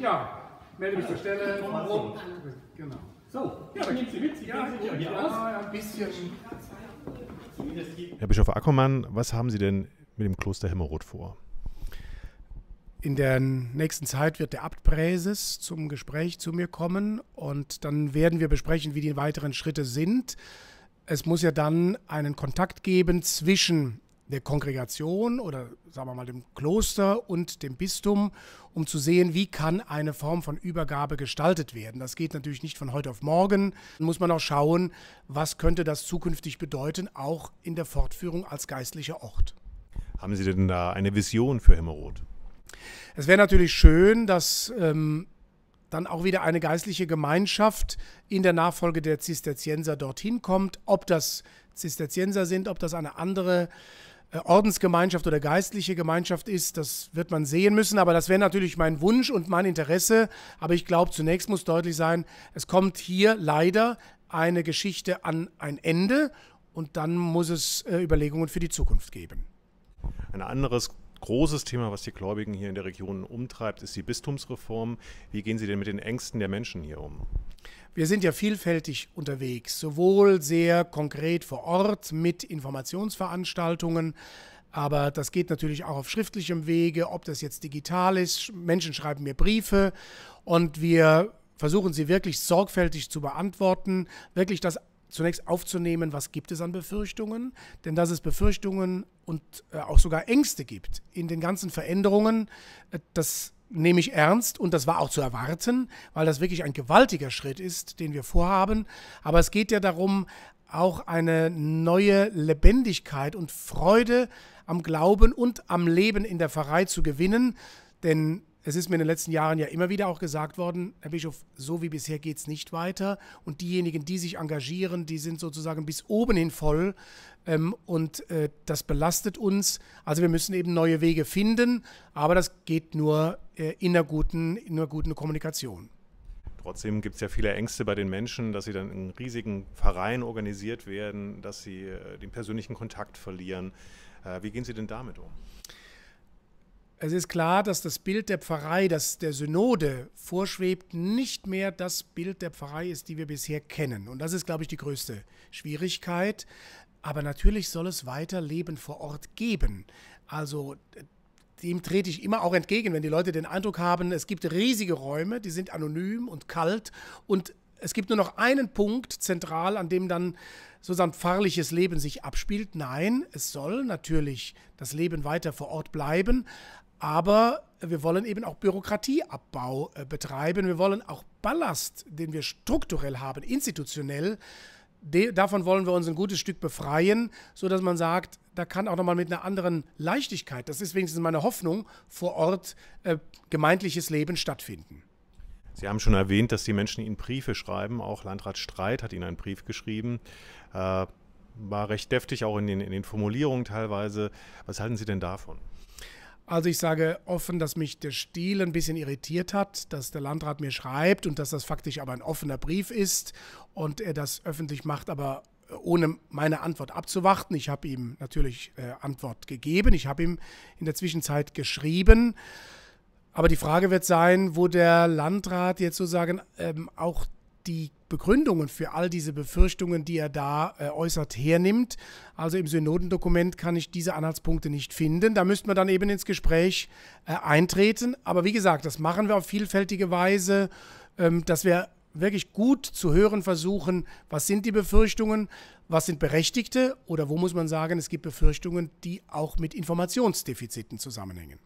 Ja, melde mich zur Stelle. Genau. So, ja, da gibt es die Witze. Ja, ja, ein bisschen. Herr Bischof Ackermann, was haben Sie denn mit dem Kloster Himmerod vor? In der nächsten Zeit wird der Abt Präses zum Gespräch zu mir kommen und dann werden wir besprechen, wie die weiteren Schritte sind. Es muss ja dann einen Kontakt geben zwischen der Kongregation oder sagen wir mal dem Kloster und dem Bistum, um zu sehen, wie kann eine Form von Übergabe gestaltet werden. Das geht natürlich nicht von heute auf morgen. Dann muss man auch schauen, was könnte das zukünftig bedeuten, auch in der Fortführung als geistlicher Ort. Haben Sie denn da eine Vision für Hemmerod? Es wäre natürlich schön, dass ähm, dann auch wieder eine geistliche Gemeinschaft in der Nachfolge der Zisterzienser dorthin kommt. Ob das Zisterzienser sind, ob das eine andere äh, Ordensgemeinschaft oder geistliche Gemeinschaft ist, das wird man sehen müssen. Aber das wäre natürlich mein Wunsch und mein Interesse. Aber ich glaube, zunächst muss deutlich sein, es kommt hier leider eine Geschichte an ein Ende und dann muss es äh, Überlegungen für die Zukunft geben. Ein anderes großes Thema, was die Gläubigen hier in der Region umtreibt, ist die Bistumsreform. Wie gehen Sie denn mit den Ängsten der Menschen hier um? Wir sind ja vielfältig unterwegs, sowohl sehr konkret vor Ort mit Informationsveranstaltungen, aber das geht natürlich auch auf schriftlichem Wege, ob das jetzt digital ist. Menschen schreiben mir Briefe und wir versuchen sie wirklich sorgfältig zu beantworten, wirklich das zunächst aufzunehmen, was gibt es an Befürchtungen, denn dass es Befürchtungen und äh, auch sogar Ängste gibt in den ganzen Veränderungen, äh, das nehme ich ernst und das war auch zu erwarten, weil das wirklich ein gewaltiger Schritt ist, den wir vorhaben. Aber es geht ja darum, auch eine neue Lebendigkeit und Freude am Glauben und am Leben in der Pfarrei zu gewinnen, denn es ist mir in den letzten Jahren ja immer wieder auch gesagt worden, Herr Bischof, so wie bisher geht es nicht weiter. Und diejenigen, die sich engagieren, die sind sozusagen bis oben hin voll. Ähm, und äh, das belastet uns. Also wir müssen eben neue Wege finden. Aber das geht nur äh, in, einer guten, in einer guten Kommunikation. Trotzdem gibt es ja viele Ängste bei den Menschen, dass sie dann in riesigen Vereinen organisiert werden, dass sie äh, den persönlichen Kontakt verlieren. Äh, wie gehen Sie denn damit um? Es ist klar, dass das Bild der Pfarrei, das der Synode vorschwebt, nicht mehr das Bild der Pfarrei ist, die wir bisher kennen. Und das ist, glaube ich, die größte Schwierigkeit. Aber natürlich soll es weiter Leben vor Ort geben. Also dem trete ich immer auch entgegen, wenn die Leute den Eindruck haben, es gibt riesige Räume, die sind anonym und kalt und es gibt nur noch einen Punkt zentral, an dem dann sozusagen pfarrliches Leben sich abspielt. Nein, es soll natürlich das Leben weiter vor Ort bleiben, aber wir wollen eben auch Bürokratieabbau äh, betreiben. Wir wollen auch Ballast, den wir strukturell haben, institutionell, davon wollen wir uns ein gutes Stück befreien, sodass man sagt, da kann auch nochmal mit einer anderen Leichtigkeit, das ist wenigstens meine Hoffnung, vor Ort äh, gemeindliches Leben stattfinden. Sie haben schon erwähnt, dass die Menschen Ihnen Briefe schreiben. Auch Landrat Streit hat Ihnen einen Brief geschrieben. Äh, war recht deftig, auch in den, in den Formulierungen teilweise. Was halten Sie denn davon? Also ich sage offen, dass mich der Stil ein bisschen irritiert hat, dass der Landrat mir schreibt und dass das faktisch aber ein offener Brief ist und er das öffentlich macht, aber ohne meine Antwort abzuwarten. Ich habe ihm natürlich äh, Antwort gegeben, ich habe ihm in der Zwischenzeit geschrieben. Aber die Frage wird sein, wo der Landrat jetzt sozusagen ähm, auch die Begründungen für all diese Befürchtungen, die er da äh, äußert, hernimmt. Also im Synodendokument kann ich diese Anhaltspunkte nicht finden. Da müsste man dann eben ins Gespräch äh, eintreten. Aber wie gesagt, das machen wir auf vielfältige Weise, ähm, dass wir wirklich gut zu hören versuchen, was sind die Befürchtungen, was sind berechtigte oder wo muss man sagen, es gibt Befürchtungen, die auch mit Informationsdefiziten zusammenhängen.